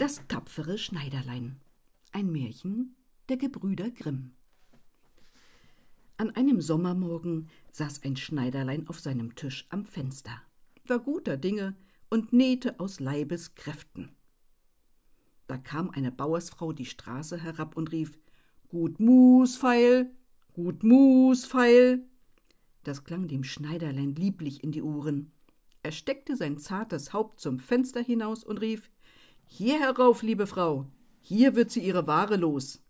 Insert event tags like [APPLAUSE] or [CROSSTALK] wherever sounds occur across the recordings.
Das tapfere Schneiderlein. Ein Märchen der Gebrüder Grimm. An einem Sommermorgen saß ein Schneiderlein auf seinem Tisch am Fenster, war guter Dinge und nähte aus Leibeskräften. Da kam eine Bauersfrau die Straße herab und rief: Gut Mußfeil, gut Mußfeil. Das klang dem Schneiderlein lieblich in die Ohren. Er steckte sein zartes Haupt zum Fenster hinaus und rief: hier herauf, liebe Frau, hier wird sie ihre Ware los.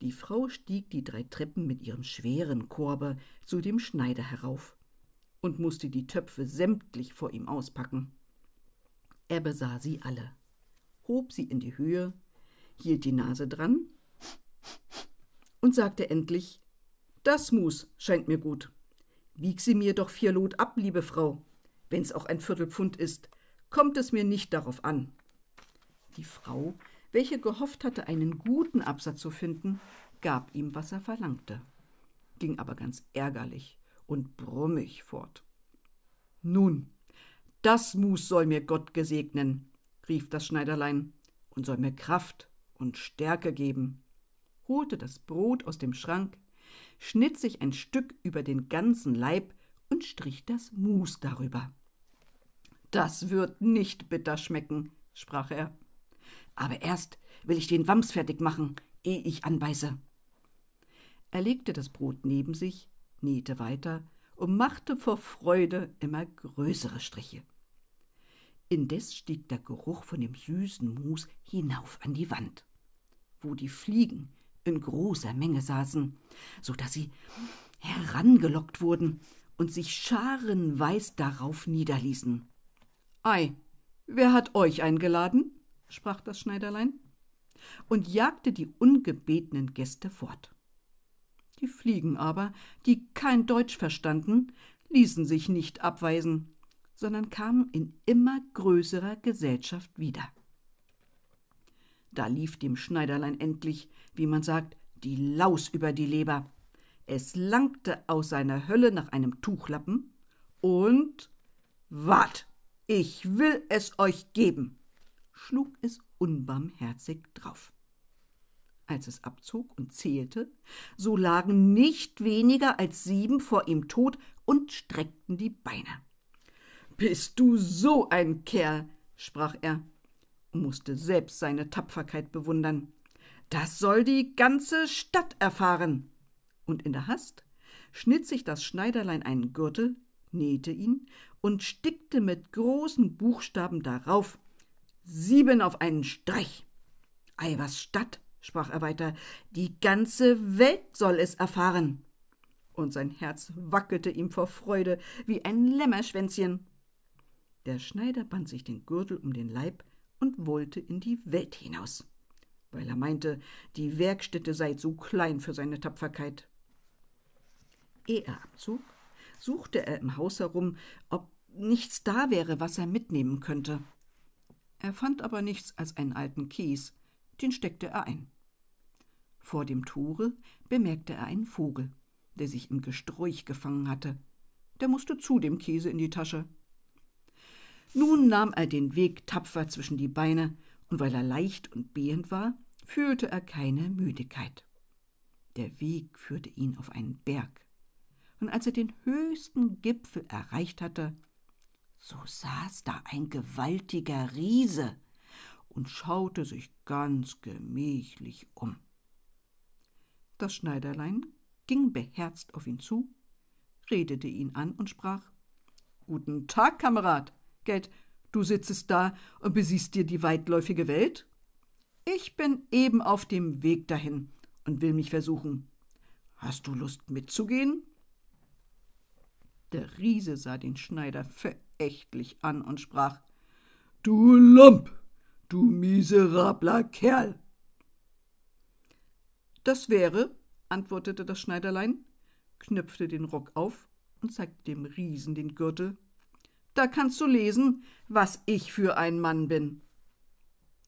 Die Frau stieg die drei Treppen mit ihrem schweren Korbe zu dem Schneider herauf und musste die Töpfe sämtlich vor ihm auspacken. Er besah sie alle, hob sie in die Höhe, hielt die Nase dran und sagte endlich Das Mus scheint mir gut. Wieg sie mir doch vier Lot ab, liebe Frau. Wenn's auch ein Viertelpfund ist, kommt es mir nicht darauf an. Die Frau, welche gehofft hatte, einen guten Absatz zu finden, gab ihm, was er verlangte, ging aber ganz ärgerlich und brummig fort. Nun, das Mus soll mir Gott gesegnen, rief das Schneiderlein, und soll mir Kraft und Stärke geben, holte das Brot aus dem Schrank, schnitt sich ein Stück über den ganzen Leib und strich das Mus darüber. Das wird nicht bitter schmecken, sprach er. Aber erst will ich den Wams fertig machen, ehe ich anbeiße. Er legte das Brot neben sich, nähte weiter und machte vor Freude immer größere Striche. Indes stieg der Geruch von dem süßen Mus hinauf an die Wand, wo die Fliegen in großer Menge saßen, so daß sie herangelockt wurden und sich scharenweis darauf niederließen. Ei, wer hat euch eingeladen? sprach das Schneiderlein und jagte die ungebetenen Gäste fort. Die Fliegen aber, die kein Deutsch verstanden, ließen sich nicht abweisen, sondern kamen in immer größerer Gesellschaft wieder. Da lief dem Schneiderlein endlich, wie man sagt, die Laus über die Leber. Es langte aus seiner Hölle nach einem Tuchlappen und Wart, ich will es euch geben schlug es unbarmherzig drauf. Als es abzog und zählte, so lagen nicht weniger als sieben vor ihm tot und streckten die Beine. Bist du so ein Kerl, sprach er und musste selbst seine Tapferkeit bewundern. Das soll die ganze Stadt erfahren. Und in der Hast schnitt sich das Schneiderlein einen Gürtel, nähte ihn und stickte mit großen Buchstaben darauf Sieben auf einen Streich. Ei, was statt, sprach er weiter, die ganze Welt soll es erfahren. Und sein Herz wackelte ihm vor Freude wie ein Lämmerschwänzchen. Der Schneider band sich den Gürtel um den Leib und wollte in die Welt hinaus, weil er meinte, die Werkstätte sei zu klein für seine Tapferkeit. Ehe er abzog, suchte er im Haus herum, ob nichts da wäre, was er mitnehmen könnte. Er fand aber nichts als einen alten Kies, den steckte er ein. Vor dem Tore bemerkte er einen Vogel, der sich im Gesträuch gefangen hatte. Der musste zu dem Käse in die Tasche. Nun nahm er den Weg tapfer zwischen die Beine, und weil er leicht und behend war, fühlte er keine Müdigkeit. Der Weg führte ihn auf einen Berg, und als er den höchsten Gipfel erreicht hatte, so saß da ein gewaltiger Riese und schaute sich ganz gemächlich um. Das Schneiderlein ging beherzt auf ihn zu, redete ihn an und sprach Guten Tag, Kamerad. Gelt, du sitzest da und besiehst dir die weitläufige Welt? Ich bin eben auf dem Weg dahin und will mich versuchen. Hast du Lust mitzugehen? Der Riese sah den Schneider verächtlich an und sprach Du Lump, du miserabler Kerl. Das wäre, antwortete das Schneiderlein, knöpfte den Rock auf und zeigte dem Riesen den Gürtel. Da kannst du lesen, was ich für ein Mann bin.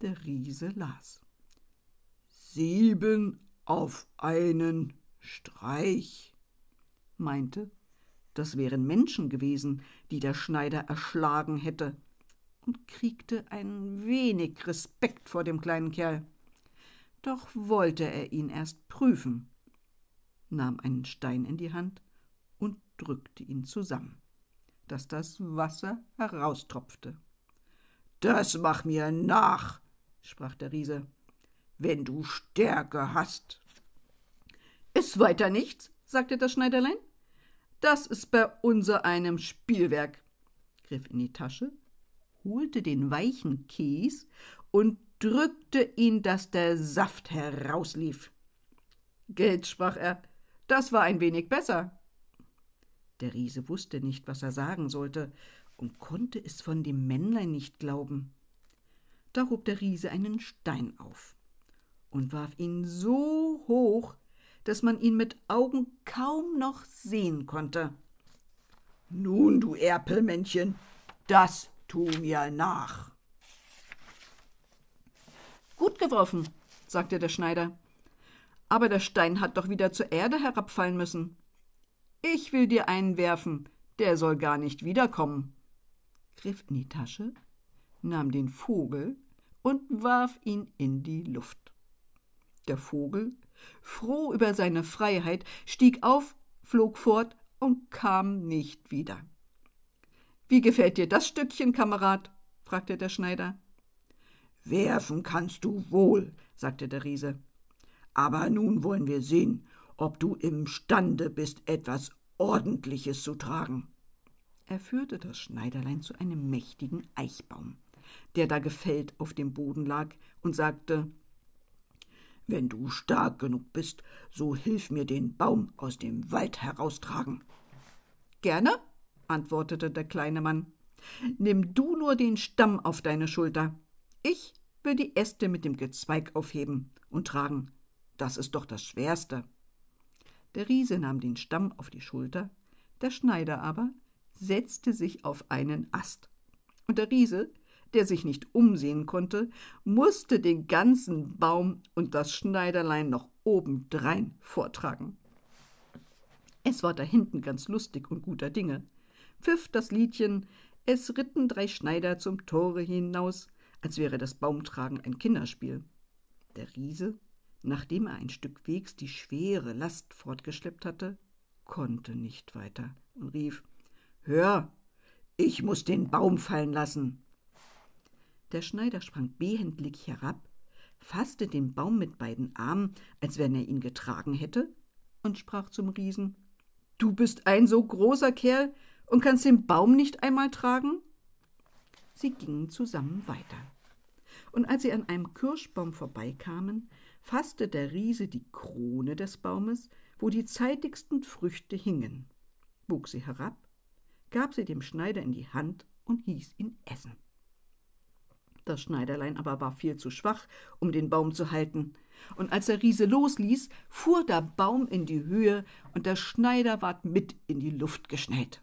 Der Riese las. Sieben auf einen Streich, meinte das wären Menschen gewesen, die der Schneider erschlagen hätte, und kriegte ein wenig Respekt vor dem kleinen Kerl. Doch wollte er ihn erst prüfen, nahm einen Stein in die Hand und drückte ihn zusammen, dass das Wasser heraustropfte. Das mach mir nach, sprach der Riese, wenn du Stärke hast. Ist weiter nichts? sagte das Schneiderlein. Das ist bei unser einem Spielwerk, griff in die Tasche, holte den weichen Käs und drückte ihn, dass der Saft herauslief. Geld, sprach er, das war ein wenig besser. Der Riese wusste nicht, was er sagen sollte und konnte es von dem Männlein nicht glauben. Da hob der Riese einen Stein auf und warf ihn so hoch, dass man ihn mit Augen kaum noch sehen konnte. Nun, du Erpelmännchen, das tu mir nach. Gut geworfen, sagte der Schneider. Aber der Stein hat doch wieder zur Erde herabfallen müssen. Ich will dir einen werfen, der soll gar nicht wiederkommen. Griff in die Tasche, nahm den Vogel und warf ihn in die Luft. Der Vogel, froh über seine Freiheit, stieg auf, flog fort und kam nicht wieder. Wie gefällt dir das Stückchen, Kamerad? fragte der Schneider. Werfen kannst du wohl, sagte der Riese. Aber nun wollen wir sehen, ob du imstande bist, etwas Ordentliches zu tragen. Er führte das Schneiderlein zu einem mächtigen Eichbaum, der da gefällt auf dem Boden lag, und sagte wenn du stark genug bist, so hilf mir den Baum aus dem Wald heraustragen. Gerne, antwortete der kleine Mann. Nimm du nur den Stamm auf deine Schulter. Ich will die Äste mit dem Gezweig aufheben und tragen. Das ist doch das Schwerste. Der Riese nahm den Stamm auf die Schulter, der Schneider aber setzte sich auf einen Ast. Und der Riese der sich nicht umsehen konnte, musste den ganzen Baum und das Schneiderlein noch obendrein vortragen. Es war da hinten ganz lustig und guter Dinge. Pfiff das Liedchen, es ritten drei Schneider zum Tore hinaus, als wäre das Baumtragen ein Kinderspiel. Der Riese, nachdem er ein Stück Wegs die schwere Last fortgeschleppt hatte, konnte nicht weiter und rief Hör, ich muss den Baum fallen lassen. Der Schneider sprang behendlich herab, fasste den Baum mit beiden Armen, als wenn er ihn getragen hätte, und sprach zum Riesen Du bist ein so großer Kerl und kannst den Baum nicht einmal tragen? Sie gingen zusammen weiter. Und als sie an einem Kirschbaum vorbeikamen, fasste der Riese die Krone des Baumes, wo die zeitigsten Früchte hingen, bog sie herab, gab sie dem Schneider in die Hand und hieß ihn essen. Das Schneiderlein aber war viel zu schwach, um den Baum zu halten. Und als der Riese losließ, fuhr der Baum in die Höhe und der Schneider ward mit in die Luft geschnellt.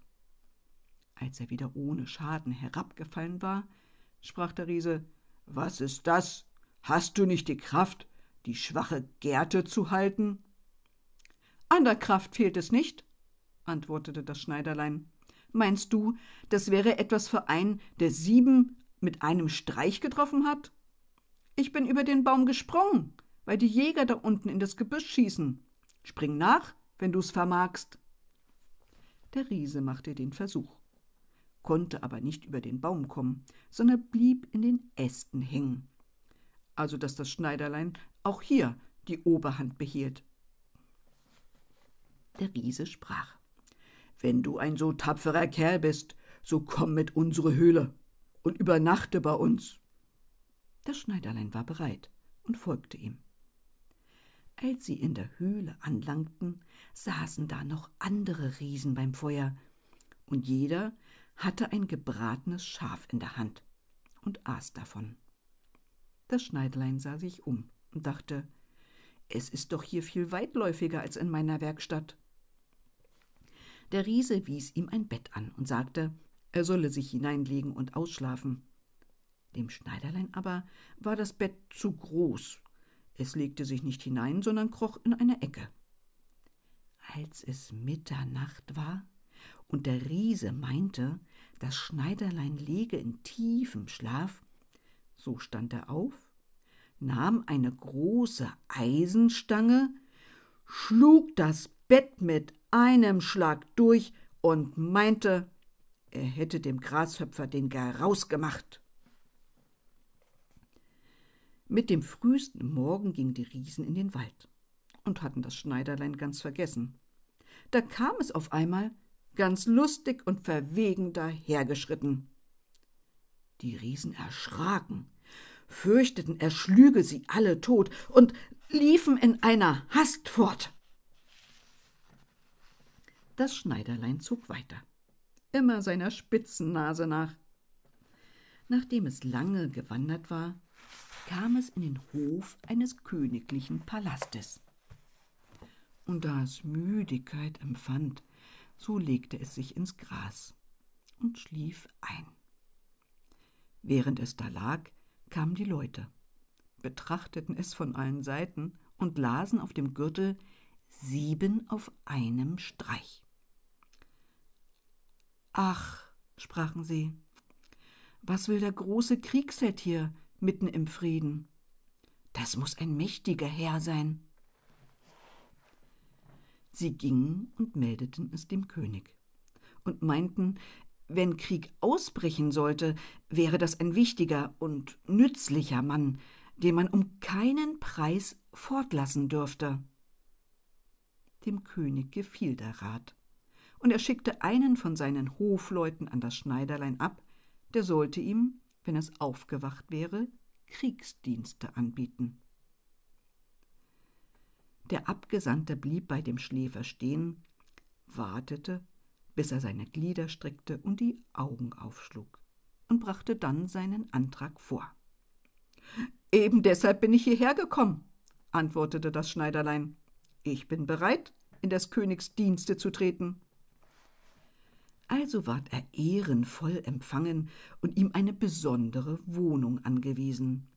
Als er wieder ohne Schaden herabgefallen war, sprach der Riese: Was ist das? Hast du nicht die Kraft, die schwache Gerte zu halten? An der Kraft fehlt es nicht, antwortete das Schneiderlein. Meinst du, das wäre etwas für einen, der sieben mit einem Streich getroffen hat? Ich bin über den Baum gesprungen, weil die Jäger da unten in das Gebüsch schießen. Spring nach, wenn du's vermagst. Der Riese machte den Versuch, konnte aber nicht über den Baum kommen, sondern blieb in den Ästen hängen. Also dass das Schneiderlein auch hier die Oberhand behielt. Der Riese sprach Wenn du ein so tapferer Kerl bist, so komm mit unsere Höhle und übernachte bei uns. Das Schneiderlein war bereit und folgte ihm. Als sie in der Höhle anlangten, saßen da noch andere Riesen beim Feuer, und jeder hatte ein gebratenes Schaf in der Hand und aß davon. Das Schneiderlein sah sich um und dachte, es ist doch hier viel weitläufiger als in meiner Werkstatt. Der Riese wies ihm ein Bett an und sagte, er solle sich hineinlegen und ausschlafen. Dem Schneiderlein aber war das Bett zu groß. Es legte sich nicht hinein, sondern kroch in eine Ecke. Als es Mitternacht war und der Riese meinte, das Schneiderlein lege in tiefem Schlaf, so stand er auf, nahm eine große Eisenstange, schlug das Bett mit einem Schlag durch und meinte, er hätte dem Grashöpfer den Garaus gemacht. Mit dem frühesten Morgen gingen die Riesen in den Wald und hatten das Schneiderlein ganz vergessen. Da kam es auf einmal ganz lustig und verwegen dahergeschritten. Die Riesen erschraken, fürchteten, er schlüge sie alle tot und liefen in einer Hast fort. Das Schneiderlein zog weiter immer seiner Spitzennase nach. Nachdem es lange gewandert war, kam es in den Hof eines königlichen Palastes. Und da es Müdigkeit empfand, so legte es sich ins Gras und schlief ein. Während es da lag, kamen die Leute, betrachteten es von allen Seiten und lasen auf dem Gürtel sieben auf einem Streich. Ach, sprachen sie, was will der große Kriegsheld hier mitten im Frieden? Das muss ein mächtiger Herr sein. Sie gingen und meldeten es dem König und meinten, wenn Krieg ausbrechen sollte, wäre das ein wichtiger und nützlicher Mann, den man um keinen Preis fortlassen dürfte. Dem König gefiel der Rat und er schickte einen von seinen Hofleuten an das Schneiderlein ab, der sollte ihm, wenn es aufgewacht wäre, Kriegsdienste anbieten. Der Abgesandte blieb bei dem Schläfer stehen, wartete, bis er seine Glieder streckte und die Augen aufschlug, und brachte dann seinen Antrag vor. Eben deshalb bin ich hierher gekommen, antwortete das Schneiderlein. Ich bin bereit, in des Königs Dienste zu treten. Also ward er ehrenvoll empfangen und ihm eine besondere Wohnung angewiesen.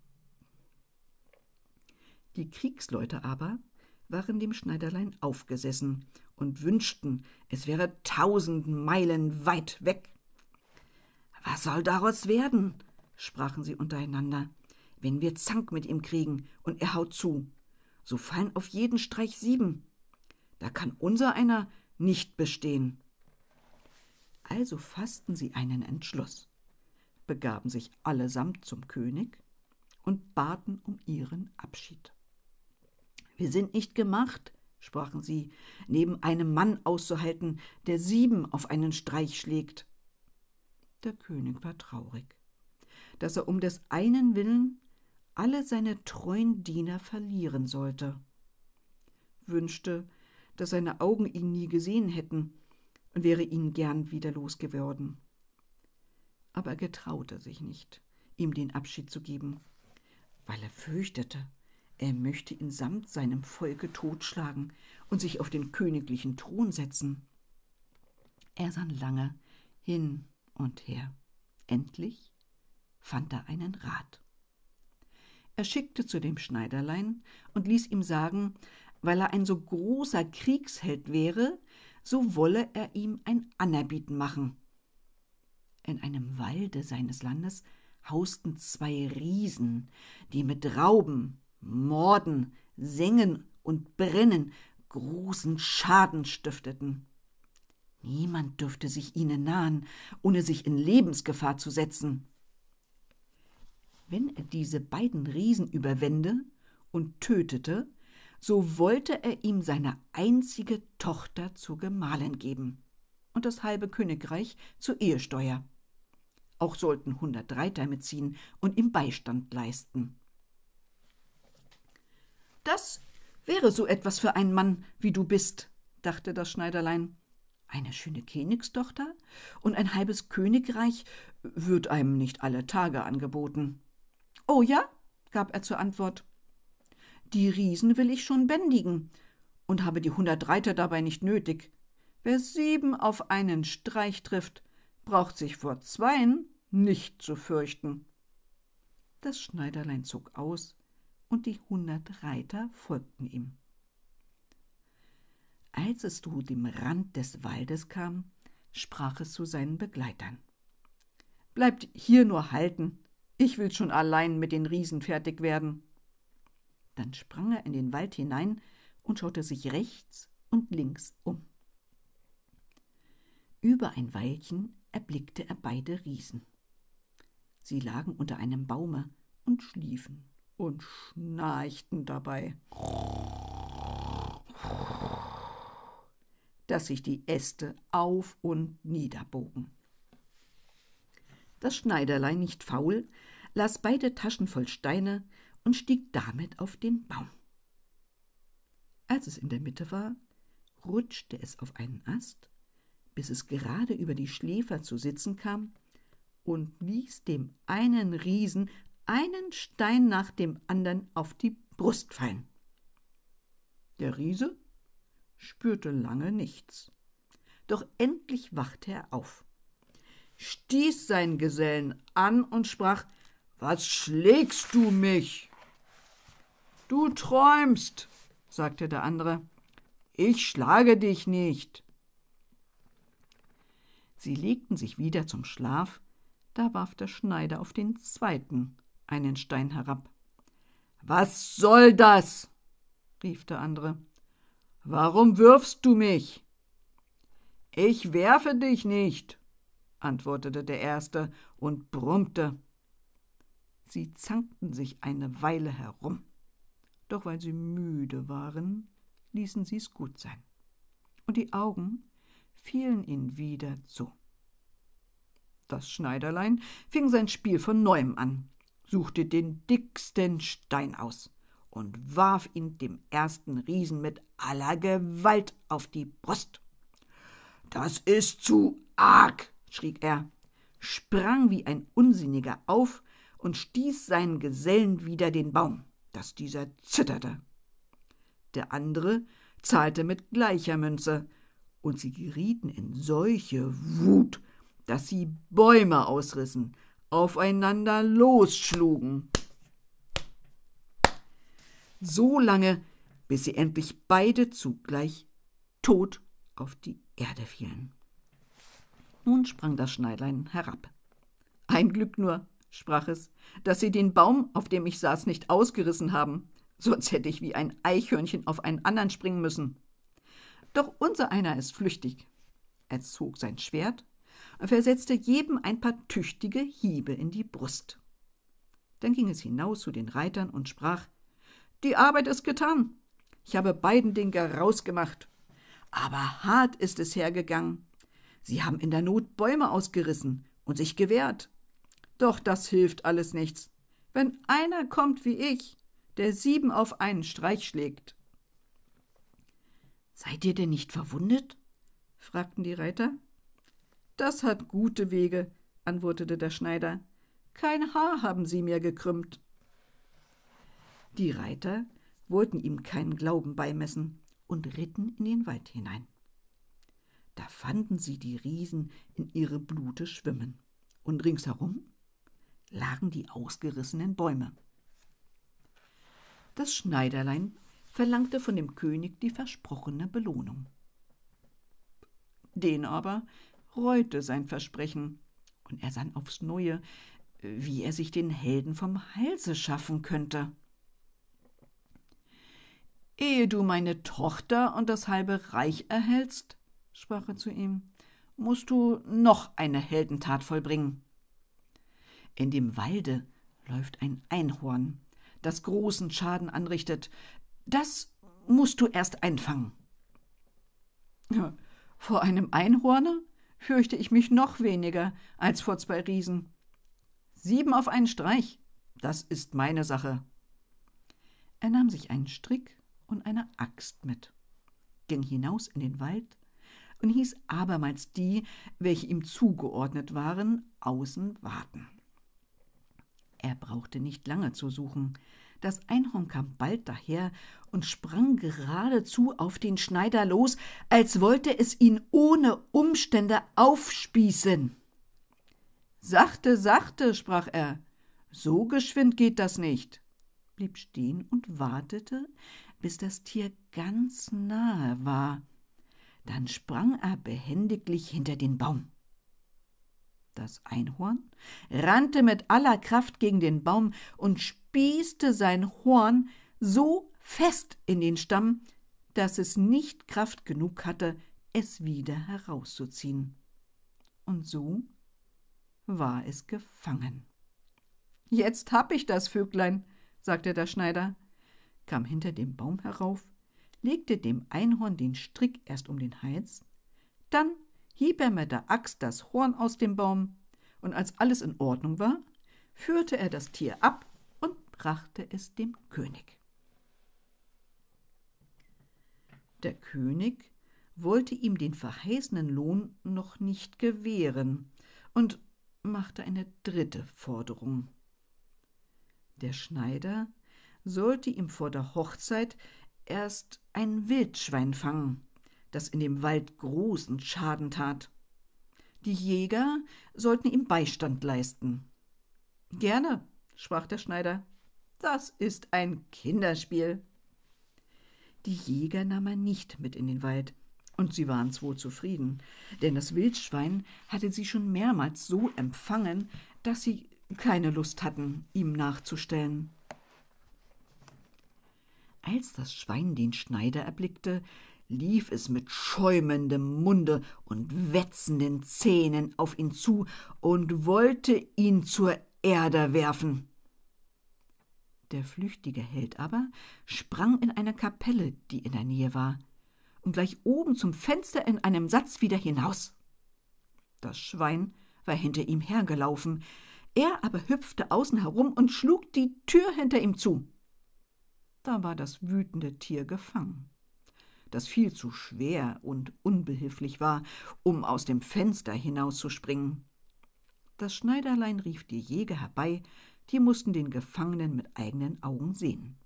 Die Kriegsleute aber waren dem Schneiderlein aufgesessen und wünschten, es wäre tausend Meilen weit weg. Was soll daraus werden? sprachen sie untereinander. Wenn wir Zank mit ihm kriegen und er haut zu, so fallen auf jeden Streich sieben. Da kann unser einer nicht bestehen. Also fassten sie einen Entschluss, begaben sich allesamt zum König und baten um ihren Abschied. Wir sind nicht gemacht, sprachen sie, neben einem Mann auszuhalten, der sieben auf einen Streich schlägt. Der König war traurig, dass er um des einen willen alle seine treuen Diener verlieren sollte, wünschte, dass seine Augen ihn nie gesehen hätten, und wäre ihn gern wieder losgeworden. Aber er getraute sich nicht, ihm den Abschied zu geben, weil er fürchtete, er möchte ihn samt seinem Volke totschlagen und sich auf den königlichen Thron setzen. Er sann lange hin und her. Endlich fand er einen Rat. Er schickte zu dem Schneiderlein und ließ ihm sagen, weil er ein so großer Kriegsheld wäre, so wolle er ihm ein Anerbieten machen. In einem Walde seines Landes hausten zwei Riesen, die mit Rauben, Morden, Sengen und Brennen großen Schaden stifteten. Niemand dürfte sich ihnen nahen, ohne sich in Lebensgefahr zu setzen. Wenn er diese beiden Riesen überwände und tötete, so wollte er ihm seine einzige Tochter zur Gemahlin geben und das halbe Königreich zur Ehesteuer. Auch sollten hundert Reiter mitziehen und ihm Beistand leisten. Das wäre so etwas für einen Mann, wie du bist, dachte das Schneiderlein. Eine schöne Königstochter und ein halbes Königreich wird einem nicht alle Tage angeboten. Oh ja, gab er zur Antwort. Die Riesen will ich schon bändigen und habe die hundert Reiter dabei nicht nötig. Wer sieben auf einen Streich trifft, braucht sich vor zweien nicht zu fürchten. Das Schneiderlein zog aus, und die hundert Reiter folgten ihm. Als es zu dem Rand des Waldes kam, sprach es zu seinen Begleitern. Bleibt hier nur halten, ich will schon allein mit den Riesen fertig werden. Dann sprang er in den Wald hinein und schaute sich rechts und links um. Über ein Weilchen erblickte er beide Riesen. Sie lagen unter einem Baume und schliefen und schnarchten dabei, dass sich die Äste auf und niederbogen. Das Schneiderlein nicht faul, las beide Taschen voll Steine und stieg damit auf den Baum. Als es in der Mitte war, rutschte es auf einen Ast, bis es gerade über die Schläfer zu sitzen kam und ließ dem einen Riesen einen Stein nach dem anderen auf die Brust fallen. Der Riese spürte lange nichts. Doch endlich wachte er auf, stieß seinen Gesellen an und sprach Was schlägst du mich? Du träumst, sagte der andere. Ich schlage dich nicht. Sie legten sich wieder zum Schlaf, da warf der Schneider auf den zweiten einen Stein herab. Was soll das? rief der andere. Warum wirfst du mich? Ich werfe dich nicht, antwortete der erste und brummte. Sie zankten sich eine Weile herum doch weil sie müde waren, ließen sie's gut sein. Und die Augen fielen ihnen wieder zu. Das Schneiderlein fing sein Spiel von neuem an, suchte den dicksten Stein aus und warf ihn dem ersten Riesen mit aller Gewalt auf die Brust. Das ist zu arg, schrie er, sprang wie ein Unsinniger auf und stieß seinen Gesellen wieder den Baum dass dieser zitterte. Der andere zahlte mit gleicher Münze, und sie gerieten in solche Wut, dass sie Bäume ausrissen, aufeinander losschlugen. So lange, bis sie endlich beide zugleich tot auf die Erde fielen. Nun sprang das Schneidlein herab. Ein Glück nur, sprach es, dass sie den Baum, auf dem ich saß, nicht ausgerissen haben, sonst hätte ich wie ein Eichhörnchen auf einen anderen springen müssen. Doch unser einer ist flüchtig. Er zog sein Schwert und versetzte jedem ein paar tüchtige Hiebe in die Brust. Dann ging es hinaus zu den Reitern und sprach Die Arbeit ist getan. Ich habe beiden den Geraus gemacht. Aber hart ist es hergegangen. Sie haben in der Not Bäume ausgerissen und sich gewehrt. Doch das hilft alles nichts. Wenn einer kommt wie ich, der sieben auf einen Streich schlägt. Seid ihr denn nicht verwundet? fragten die Reiter. Das hat gute Wege, antwortete der Schneider. Kein Haar haben sie mir gekrümmt. Die Reiter wollten ihm keinen Glauben beimessen und ritten in den Wald hinein. Da fanden sie die Riesen in ihre Blute schwimmen und ringsherum lagen die ausgerissenen Bäume. Das Schneiderlein verlangte von dem König die versprochene Belohnung. Den aber reute sein Versprechen, und er sann aufs Neue, wie er sich den Helden vom Halse schaffen könnte. Ehe du meine Tochter und das halbe Reich erhältst, sprach er zu ihm, musst du noch eine Heldentat vollbringen. In dem Walde läuft ein Einhorn, das großen Schaden anrichtet. Das musst du erst einfangen. [LAUGHS] Vor einem Einhorne fürchte ich mich noch weniger als vor zwei Riesen. Sieben auf einen Streich, das ist meine Sache. Er nahm sich einen Strick und eine Axt mit, ging hinaus in den Wald und hieß abermals die, welche ihm zugeordnet waren, außen warten. Er brauchte nicht lange zu suchen. Das Einhorn kam bald daher und sprang geradezu auf den Schneider los, als wollte es ihn ohne Umstände aufspießen. Sachte, sachte, sprach er, so geschwind geht das nicht, blieb stehen und wartete, bis das Tier ganz nahe war. Dann sprang er behendiglich hinter den Baum. Das Einhorn rannte mit aller Kraft gegen den Baum und spießte sein Horn so fest in den Stamm, dass es nicht Kraft genug hatte, es wieder herauszuziehen. Und so war es gefangen. Jetzt hab ich das Vöglein, sagte der Schneider, kam hinter dem Baum herauf, legte dem Einhorn den Strick erst um den Hals, dann hieb er mit der Axt das Horn aus dem Baum, und als alles in Ordnung war, führte er das Tier ab und brachte es dem König. Der König wollte ihm den verheißenen Lohn noch nicht gewähren und machte eine dritte Forderung. Der Schneider sollte ihm vor der Hochzeit erst ein Wildschwein fangen das in dem Wald großen Schaden tat. Die Jäger sollten ihm Beistand leisten. Gerne, sprach der Schneider. Das ist ein Kinderspiel. Die Jäger nahm er nicht mit in den Wald, und sie waren wohl zufrieden, denn das Wildschwein hatte sie schon mehrmals so empfangen, dass sie keine Lust hatten, ihm nachzustellen. Als das Schwein den Schneider erblickte, lief es mit schäumendem Munde und wetzenden Zähnen auf ihn zu und wollte ihn zur Erde werfen. Der flüchtige Held aber sprang in eine Kapelle, die in der Nähe war, und gleich oben zum Fenster in einem Satz wieder hinaus. Das Schwein war hinter ihm hergelaufen, er aber hüpfte außen herum und schlug die Tür hinter ihm zu. Da war das wütende Tier gefangen das viel zu schwer und unbehilflich war, um aus dem Fenster hinauszuspringen. Das Schneiderlein rief die Jäger herbei, die mussten den Gefangenen mit eigenen Augen sehen.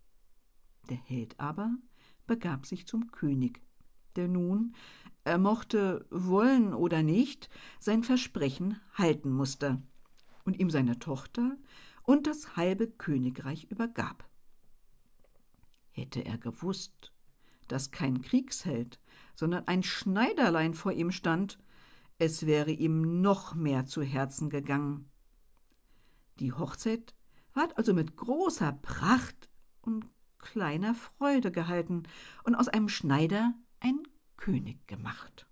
Der Held aber begab sich zum König, der nun, er mochte wollen oder nicht, sein Versprechen halten musste und ihm seine Tochter und das halbe Königreich übergab. Hätte er gewusst, dass kein Kriegsheld, sondern ein Schneiderlein vor ihm stand, es wäre ihm noch mehr zu Herzen gegangen. Die Hochzeit ward also mit großer Pracht und kleiner Freude gehalten und aus einem Schneider ein König gemacht.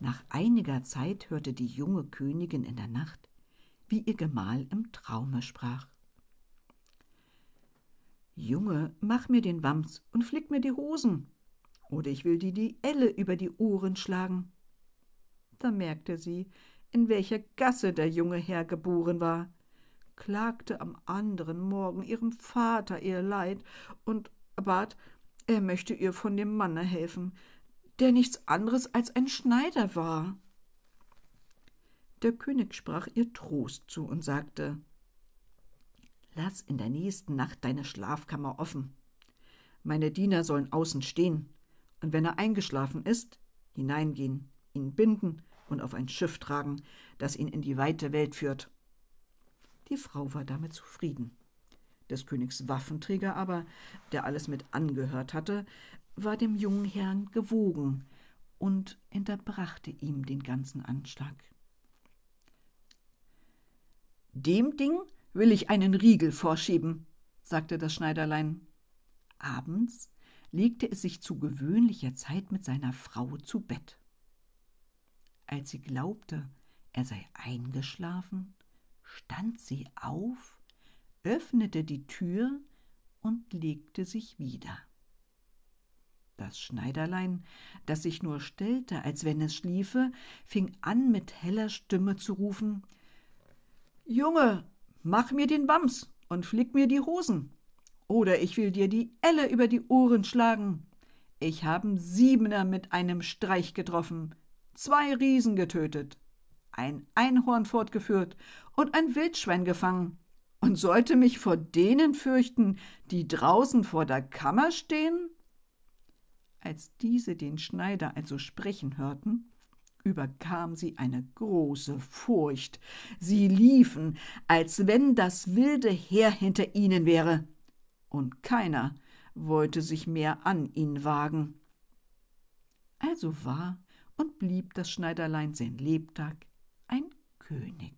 Nach einiger Zeit hörte die junge Königin in der Nacht, wie ihr Gemahl im Traume sprach. Junge, mach mir den Wams und flick mir die Hosen. Oder ich will dir die Elle über die Ohren schlagen. Da merkte sie, in welcher Gasse der junge Herr geboren war, klagte am anderen Morgen ihrem Vater ihr Leid und bat, er möchte ihr von dem Manne helfen, der nichts anderes als ein Schneider war. Der König sprach ihr Trost zu und sagte Lass in der nächsten Nacht deine Schlafkammer offen. Meine Diener sollen außen stehen und wenn er eingeschlafen ist, hineingehen, ihn binden und auf ein Schiff tragen, das ihn in die weite Welt führt. Die Frau war damit zufrieden. Des Königs Waffenträger aber, der alles mit angehört hatte, war dem jungen Herrn gewogen und hinterbrachte ihm den ganzen Anschlag. Dem Ding will ich einen Riegel vorschieben, sagte das Schneiderlein. Abends legte es sich zu gewöhnlicher Zeit mit seiner Frau zu Bett. Als sie glaubte, er sei eingeschlafen, stand sie auf, öffnete die Tür und legte sich wieder. Das Schneiderlein, das sich nur stellte, als wenn es schliefe, fing an mit heller Stimme zu rufen Junge, Mach mir den Wams und flick mir die Hosen. Oder ich will dir die Elle über die Ohren schlagen. Ich hab'n Siebener mit einem Streich getroffen, zwei Riesen getötet, ein Einhorn fortgeführt und ein Wildschwein gefangen und sollte mich vor denen fürchten, die draußen vor der Kammer stehen? Als diese den Schneider also sprechen hörten, überkam sie eine große Furcht. Sie liefen, als wenn das wilde Heer hinter ihnen wäre, und keiner wollte sich mehr an ihn wagen. Also war und blieb das Schneiderlein sein Lebtag ein König.